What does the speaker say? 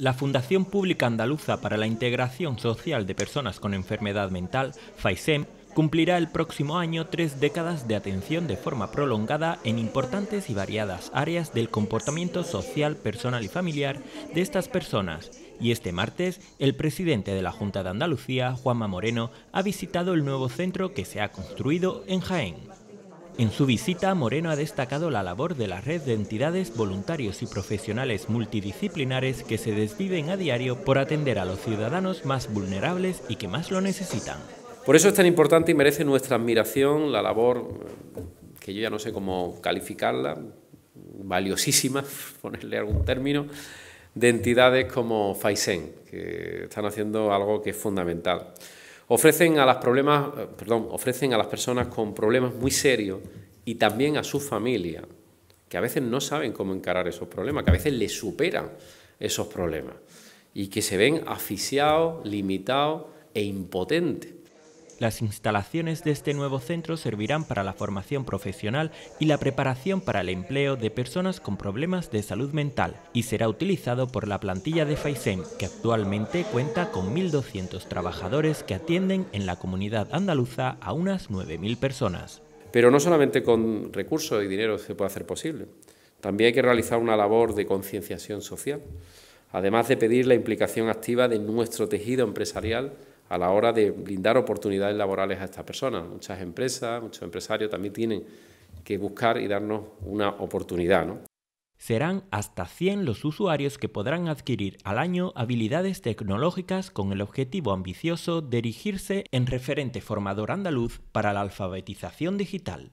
La Fundación Pública Andaluza para la Integración Social de Personas con Enfermedad Mental, FAISEM, cumplirá el próximo año tres décadas de atención de forma prolongada en importantes y variadas áreas del comportamiento social, personal y familiar de estas personas. Y este martes, el presidente de la Junta de Andalucía, Juanma Moreno, ha visitado el nuevo centro que se ha construido en Jaén. En su visita, Moreno ha destacado la labor de la red de entidades, voluntarios y profesionales multidisciplinares que se desviven a diario por atender a los ciudadanos más vulnerables y que más lo necesitan. Por eso es tan importante y merece nuestra admiración la labor, que yo ya no sé cómo calificarla, valiosísima, ponerle algún término, de entidades como FAISEN, que están haciendo algo que es fundamental. Ofrecen a, las eh, perdón, ofrecen a las personas con problemas muy serios y también a su familia, que a veces no saben cómo encarar esos problemas, que a veces les superan esos problemas y que se ven asfixiados, limitados e impotentes las instalaciones de este nuevo centro servirán para la formación profesional y la preparación para el empleo de personas con problemas de salud mental y será utilizado por la plantilla de FAISEM, que actualmente cuenta con 1.200 trabajadores que atienden en la comunidad andaluza a unas 9.000 personas. Pero no solamente con recursos y dinero se puede hacer posible, también hay que realizar una labor de concienciación social, además de pedir la implicación activa de nuestro tejido empresarial a la hora de brindar oportunidades laborales a estas personas. Muchas empresas, muchos empresarios también tienen que buscar y darnos una oportunidad. Serán hasta 100 los usuarios que podrán adquirir al año habilidades tecnológicas con el objetivo ambicioso de erigirse en referente formador andaluz para la alfabetización digital.